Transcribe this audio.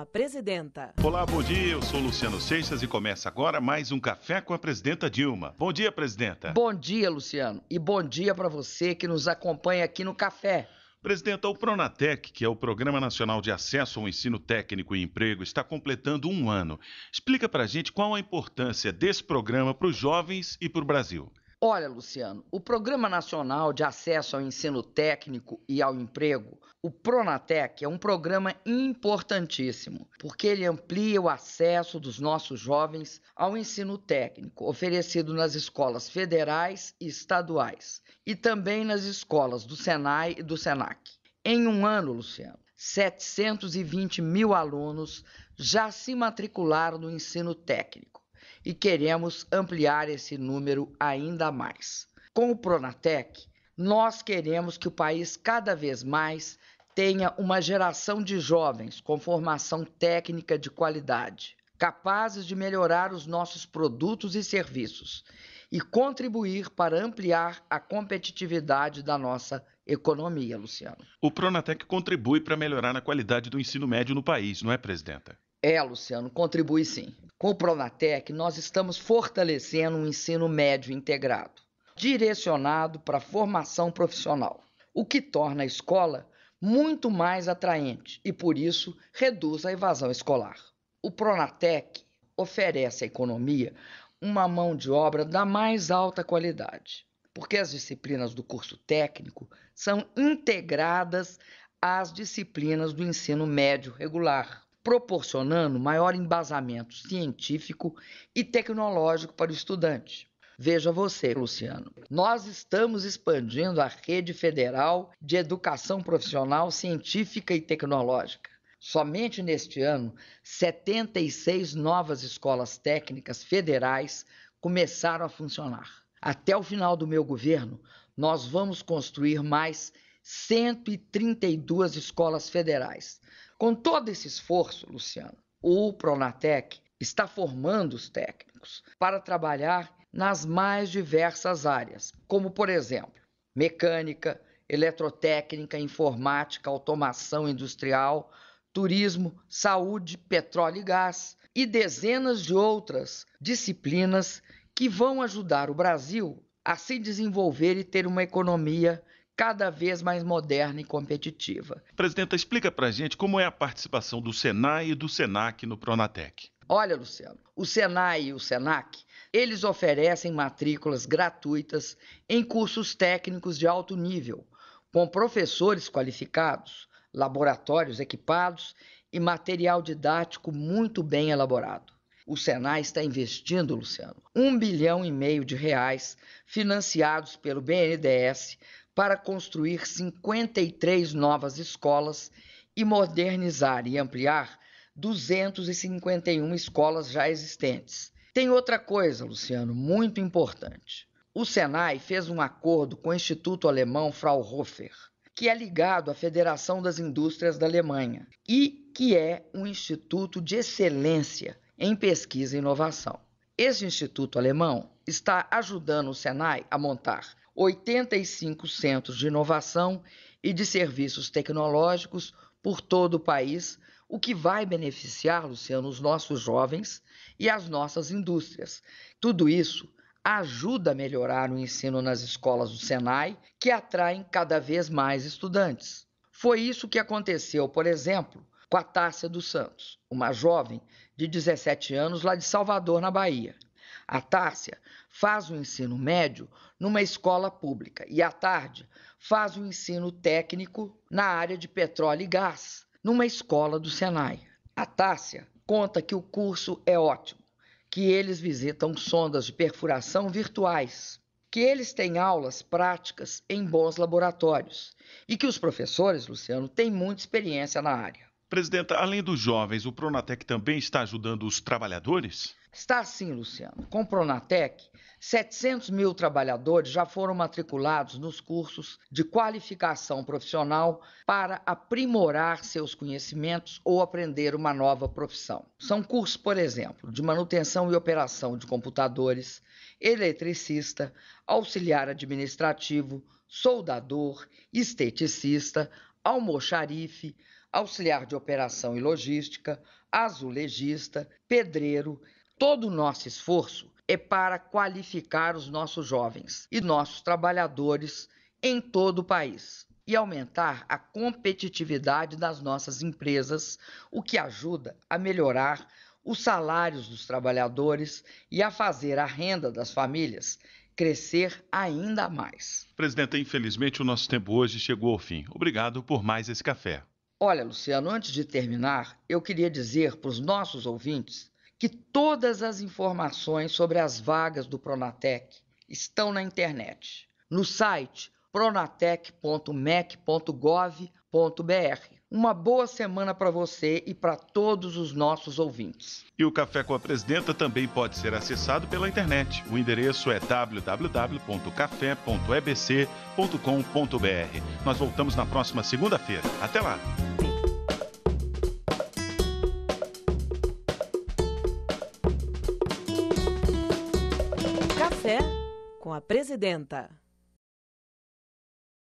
a presidenta. Olá, bom dia. Eu sou Luciano Seixas e começa agora mais um Café com a Presidenta Dilma. Bom dia, presidenta. Bom dia, Luciano. E bom dia para você que nos acompanha aqui no Café. Presidenta, o Pronatec, que é o Programa Nacional de Acesso ao Ensino Técnico e Emprego, está completando um ano. Explica para a gente qual a importância desse programa para os jovens e para o Brasil. Olha, Luciano, o Programa Nacional de Acesso ao Ensino Técnico e ao Emprego, o Pronatec, é um programa importantíssimo, porque ele amplia o acesso dos nossos jovens ao ensino técnico, oferecido nas escolas federais e estaduais, e também nas escolas do Senai e do Senac. Em um ano, Luciano, 720 mil alunos já se matricularam no ensino técnico e queremos ampliar esse número ainda mais. Com o Pronatec, nós queremos que o país cada vez mais tenha uma geração de jovens com formação técnica de qualidade, capazes de melhorar os nossos produtos e serviços e contribuir para ampliar a competitividade da nossa economia, Luciano. O Pronatec contribui para melhorar a qualidade do ensino médio no país, não é, presidenta? É, Luciano, contribui sim. Com o Pronatec, nós estamos fortalecendo o um ensino médio integrado, direcionado para a formação profissional, o que torna a escola muito mais atraente e, por isso, reduz a evasão escolar. O Pronatec oferece à economia uma mão de obra da mais alta qualidade, porque as disciplinas do curso técnico são integradas às disciplinas do ensino médio regular proporcionando maior embasamento científico e tecnológico para o estudante. Veja você, Luciano. Nós estamos expandindo a rede federal de educação profissional científica e tecnológica. Somente neste ano, 76 novas escolas técnicas federais começaram a funcionar. Até o final do meu governo, nós vamos construir mais 132 escolas federais. Com todo esse esforço, Luciano, o Pronatec está formando os técnicos para trabalhar nas mais diversas áreas, como, por exemplo, mecânica, eletrotécnica, informática, automação industrial, turismo, saúde, petróleo e gás e dezenas de outras disciplinas que vão ajudar o Brasil a se desenvolver e ter uma economia cada vez mais moderna e competitiva. Presidenta, explica para gente como é a participação do Senai e do Senac no Pronatec. Olha, Luciano, o Senai e o Senac, eles oferecem matrículas gratuitas em cursos técnicos de alto nível, com professores qualificados, laboratórios equipados e material didático muito bem elaborado. O Senai está investindo, Luciano, um bilhão e meio de reais financiados pelo BNDES para construir 53 novas escolas e modernizar e ampliar 251 escolas já existentes. Tem outra coisa, Luciano, muito importante. O Senai fez um acordo com o Instituto Alemão Fraunhofer, que é ligado à Federação das Indústrias da Alemanha e que é um instituto de excelência em pesquisa e inovação. Este instituto alemão está ajudando o Senai a montar 85 centros de inovação e de serviços tecnológicos por todo o país, o que vai beneficiar, Luciano, os nossos jovens e as nossas indústrias. Tudo isso ajuda a melhorar o ensino nas escolas do Senai, que atraem cada vez mais estudantes. Foi isso que aconteceu, por exemplo, com a Tássia dos Santos, uma jovem de 17 anos lá de Salvador, na Bahia. A Tássia faz o ensino médio numa escola pública e, à tarde, faz o ensino técnico na área de petróleo e gás, numa escola do Senai. A Tássia conta que o curso é ótimo, que eles visitam sondas de perfuração virtuais, que eles têm aulas práticas em bons laboratórios e que os professores, Luciano, têm muita experiência na área. Presidenta, além dos jovens, o Pronatec também está ajudando os trabalhadores? Está sim, Luciano. Com o Pronatec, 700 mil trabalhadores já foram matriculados nos cursos de qualificação profissional para aprimorar seus conhecimentos ou aprender uma nova profissão. São cursos, por exemplo, de manutenção e operação de computadores, eletricista, auxiliar administrativo, soldador, esteticista, almoxarife, auxiliar de operação e logística, azulejista, pedreiro. Todo o nosso esforço é para qualificar os nossos jovens e nossos trabalhadores em todo o país e aumentar a competitividade das nossas empresas, o que ajuda a melhorar os salários dos trabalhadores e a fazer a renda das famílias crescer ainda mais. Presidenta, infelizmente o nosso tempo hoje chegou ao fim. Obrigado por mais esse café. Olha, Luciano, antes de terminar, eu queria dizer para os nossos ouvintes que todas as informações sobre as vagas do Pronatec estão na internet, no site pronatec.mec.gov.br. Uma boa semana para você e para todos os nossos ouvintes. E o Café com a Presidenta também pode ser acessado pela internet. O endereço é www.café.ebc.com.br. Nós voltamos na próxima segunda-feira. Até lá! Café com a Presidenta.